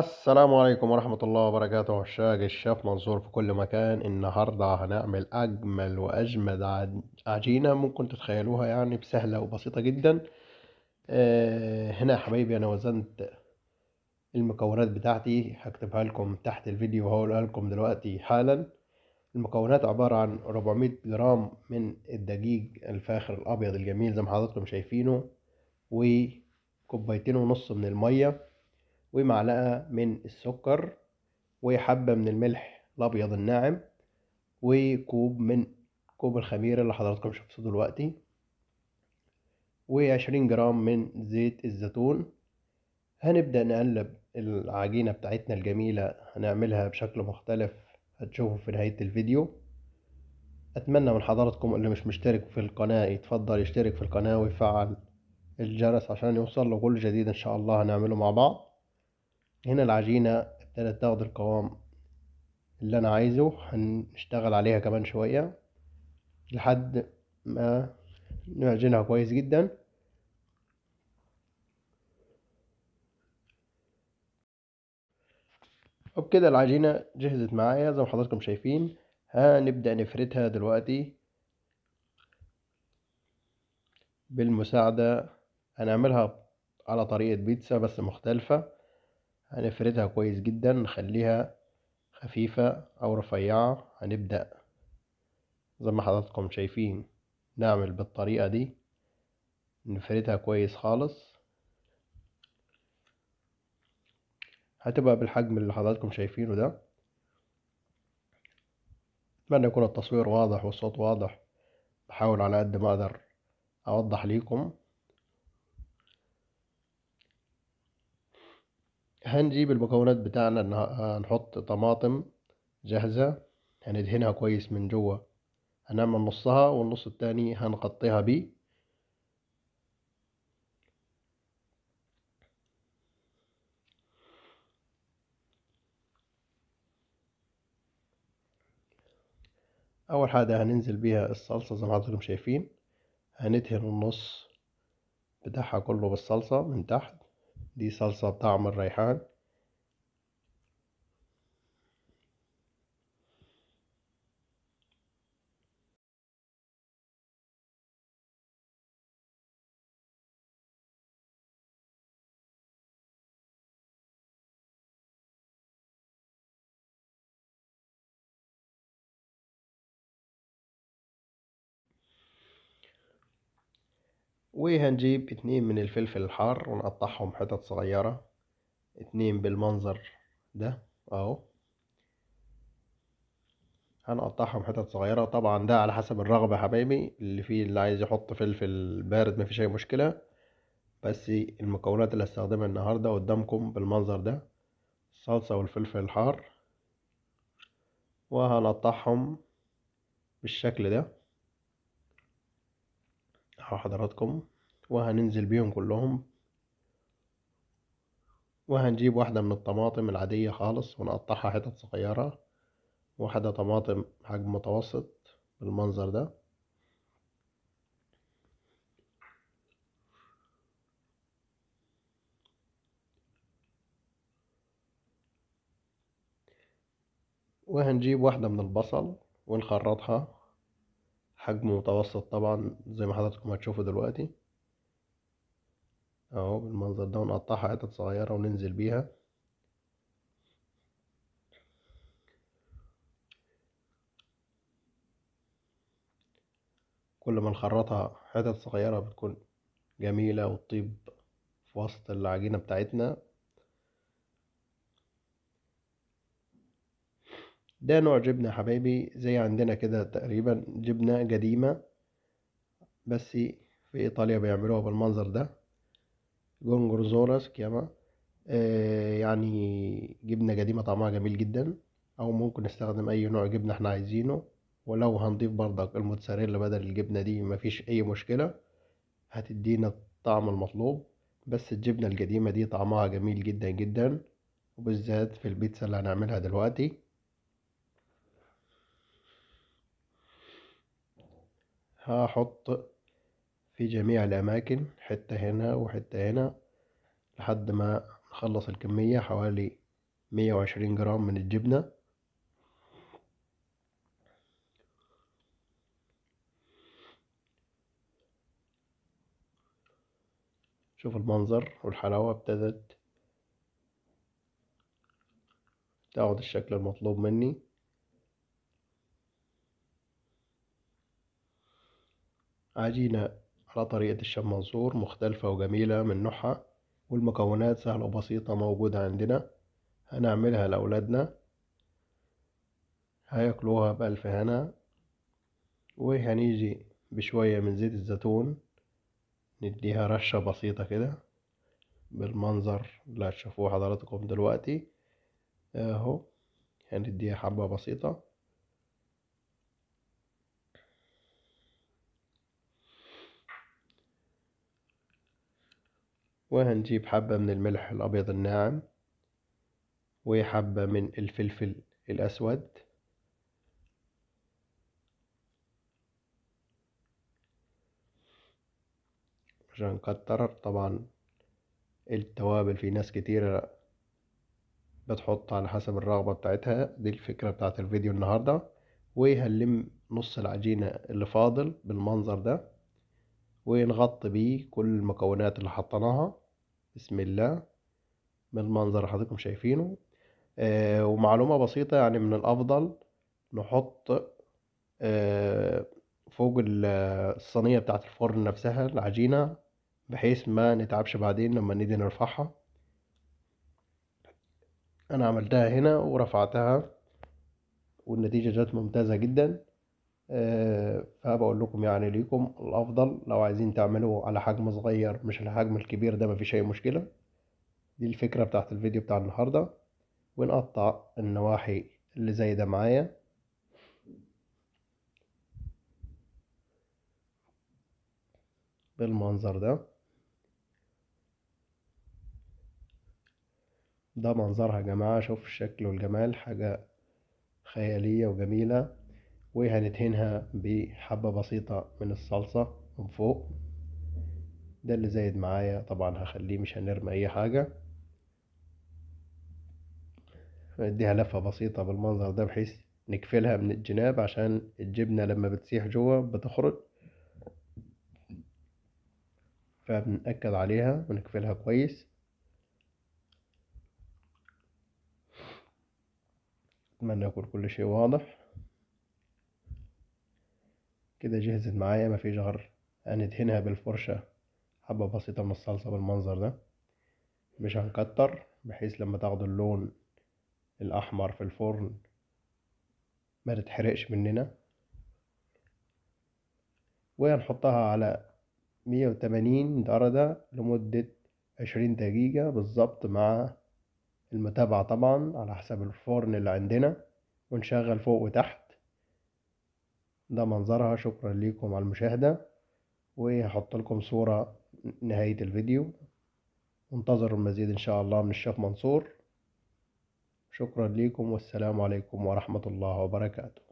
السلام عليكم ورحمة الله وبركاته عشاق الشاف منصور في كل مكان النهاردة هنعمل أجمل وأجمد عجينة ممكن تتخيلوها يعني بسهلة وبسيطة جدا آه، هنا يا حبايبي أنا وزنت المكونات بتاعتي هكتبها لكم تحت الفيديو وهقولها لكم دلوقتي حالا المكونات عبارة عن 400 جرام من الدقيق الفاخر الأبيض الجميل زي ما حضرتكم شايفينه وكوبايتين ونص من المية ومعلقة من السكر وحبة من الملح الأبيض الناعم وكوب من كوب الخميرة اللي حضراتكم شفتوه دلوقتي وعشرين جرام من زيت الزيتون هنبدأ نقلب العجينة بتاعتنا الجميلة هنعملها بشكل مختلف هتشوفوا في نهاية الفيديو أتمنى من حضراتكم اللي مش مشترك في القناة يتفضل يشترك في القناة ويفعل الجرس عشان يوصل له كل جديد إن شاء الله هنعمله مع بعض هنا العجينة ابتدت تاخد القوام اللي انا عايزه هنشتغل عليها كمان شوية لحد ما نعجنها كويس جدا وبكده العجينة جهزت معايا زي ما حضراتكم شايفين هنبدأ نفردها دلوقتي بالمساعدة هنعملها على طريقة بيتزا بس مختلفة هنفردها كويس جدا نخليها خفيفة أو رفيعة هنبدأ زي ما حضراتكم شايفين نعمل بالطريقة دي نفردها كويس خالص هتبقى بالحجم اللي حضراتكم شايفينه ده أتمنى يكون التصوير واضح والصوت واضح بحاول على قد ما أقدر أوضح ليكم هنجيب المكونات بتاعنا هنحط طماطم جاهزة هندهنها كويس من جوا هنعمل نصها والنص التاني هنغطيها بيه أول حاجة هننزل بيها الصلصة زي ما حضراتكم شايفين هندهن النص بتاعها كله بالصلصة من تحت دي صلصة بطعم الريحان وهنجيب اتنين من الفلفل الحار ونقطعهم حتت صغيرة اتنين بالمنظر ده اهو هنقطعهم حتت صغيرة طبعا ده على حسب الرغبة حبايبي اللي فيه اللي عايز يحط فلفل بارد مفيش اي مشكلة بس المكونات اللي هستخدمها النهاردة قدامكم بالمنظر ده الصلصة والفلفل الحار وهنقطعهم بالشكل ده هشرحها حضراتكم وهننزل بيهم كلهم وهنجيب واحدة من الطماطم العادية خالص ونقطعها حتت صغيرة واحدة طماطم حجم متوسط بالمنظر ده وهنجيب واحدة من البصل ونخرطها حجمه متوسط طبعا زي ما حضراتكم هتشوفوا دلوقتي اهو بالمنظر ده ونقطعها حتت صغيرة وننزل بيها كل ما نخرطها حتت صغيرة بتكون جميلة وتطيب في وسط العجينة بتاعتنا ده نوع جبنة حبايبي زي عندنا كده تقريبا جبنة قديمة بس في إيطاليا بيعملوها بالمنظر ده جونجورزولا سكيما آه يعني جبنة قديمة طعمها جميل جدا أو ممكن نستخدم أي نوع جبنة احنا عايزينه ولو هنضيف برضك الموتزاريلا بدل الجبنة دي مفيش أي مشكلة هتدينا الطعم المطلوب بس الجبنة القديمة دي طعمها جميل جدا جدا وبالذات في البيتزا اللي هنعملها دلوقتي هحط في جميع الأماكن حتة هنا وحتة هنا لحد ما نخلص الكمية حوالي مية وعشرين جرام من الجبنة شوف المنظر والحلاوة ابتدت تاخد الشكل المطلوب مني عجينة على طريقة الشام منصور مختلفة وجميلة من نوعها والمكونات سهلة وبسيطة موجودة عندنا هنعملها لأولادنا هياكلوها بألف هنا وهنيجي بشوية من زيت الزيتون نديها رشة بسيطة كده بالمنظر اللي هتشوفوه حضراتكم دلوقتي اهو آه، هنديها حبة بسيطة وهنجيب حبة من الملح الأبيض الناعم وحبة من الفلفل الأسود عشان نكتر طبعا التوابل في ناس كتيرة بتحط على حسب الرغبة بتاعتها دي الفكرة بتاعت الفيديو النهاردة وهنلم نص العجينة اللي فاضل بالمنظر ده ونغطي بيه كل المكونات اللي حطيناها بسم الله من المنظر اللي حضراتكم شايفينه آه ومعلومة بسيطة يعني من الأفضل نحط آه فوق الصينية بتاعة الفرن نفسها العجينة بحيث ما نتعبش بعدين لما نيجي نرفعها أنا عملتها هنا ورفعتها والنتيجة جت ممتازة جدا فبقول لكم يعني ليكم الافضل لو عايزين تعملوا على حجم صغير مش الحجم الكبير ده مفيش اي مشكله دي الفكره بتاعت الفيديو بتاع النهارده ونقطع النواحي اللي زي ده معايا بالمنظر ده ده منظرها يا جماعه شوف الشكل والجمال حاجه خياليه وجميله وهندهنها بحبة بسيطة من الصلصة من فوق ده اللي زايد معايا طبعا هخليه مش هنرمي اي حاجة اديها لفة بسيطة بالمنظر ده بحيث نكفلها من الجناب عشان الجبنة لما بتسيح جوا بتخرج فبنأكد عليها ونكفلها كويس أتمنى يكون كل شيء واضح كده جهزت معايا مفيش غير هندهنها بالفرشة حبة بسيطة من الصلصة بالمنظر ده مش هنكتر بحيث لما تاخد اللون الأحمر في الفرن ما تتحرقش مننا وهنحطها على مية وتمانين درجة لمدة عشرين دقيقة بالظبط مع المتابعة طبعا على حسب الفرن اللي عندنا ونشغل فوق وتحت ده منظرها شكرا ليكم على المشاهدة وهحط لكم صورة نهاية الفيديو وانتظروا المزيد ان شاء الله من الشيخ منصور شكرا ليكم والسلام عليكم ورحمة الله وبركاته